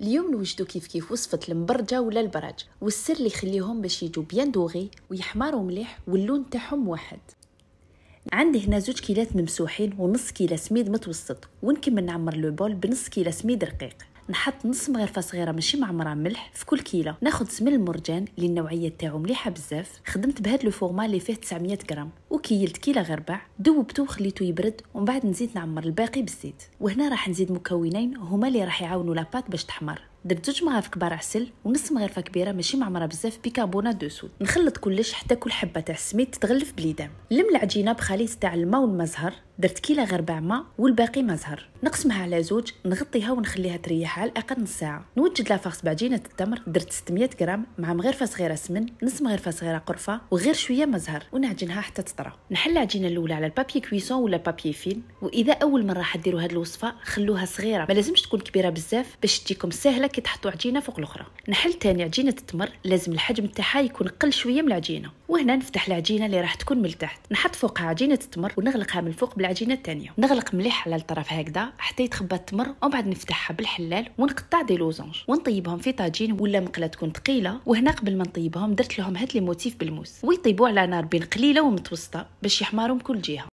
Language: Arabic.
اليوم نوجدو كيف كيف وصفة المبرجة ولا البراج والسر اللي يخليهم باش يجو بيان دوغي ويحمروا مليح واللون تاعهم واحد عندي هنا زوج كيلات ممسوحين ونص كيلة سميد متوسط ونكمل نعمر لو بول بنص كيلة سميد رقيق نحط نص مغرفه صغيره ماشي معمره ملح في كل كيله ناخذ سمن المرجان اللي النوعيه تاعو مليحه بزاف خدمت بهاد لو فورما اللي فيه 900 غرام وكيلت كيله غربع ذوبته وخليته يبرد ومن بعد نزيد نعمر الباقي بالزيت وهنا راح نزيد مكونين هما اللي راح يعاونوا لاباط باش تحمر درت جوج مغارف كبار عسل ونص مغرفه كبيره ماشي معمره بزاف بيكربونات دو سود نخلط كلش حتى كل حبه تاع السميد تتغلف بليدام لم العجينه بخليط تاع الماء والمزهر درت كيلا غربع ماء والباقي مزهر نقسمها على زوج نغطيها ونخليها تريح على الاقل نص ساعه نوجد لافاخس بعجينه التمر درت 600 غرام مع مغرفه صغيره سمن نص مغرفه صغيره قرفه وغير شويه مزهر ونعجنها حتى تطرى نحل العجينه الاولى على البابي كويسون ولا بابي فين واذا اول مره حديروا هاد الوصفه خلوها صغيره ما لازمش تكون كبيره بزاف باش تجيكم سهله كي تحطوا عجينه فوق الاخرى نحل تاني عجينه التمر لازم الحجم تاعها يكون قل شويه من العجينه وهنا نفتح العجينه اللي راح تكون من تحت نحط فوقها عجينه التمر ونغلقها من الفوق بالعجينه الثانيه نغلق مليح على الطرف هكذا حتى يتخبى التمر ومن بعد نفتحها بالحلال ونقطع دي لوزونج ونطيبهم في طاجين ولا مقله تكون ثقيله وهنا قبل ما نطيبهم درت لهم هاد لي موتيف بالموس ويطيبوا على نار بين قليله ومتوسطه باش من كل جهه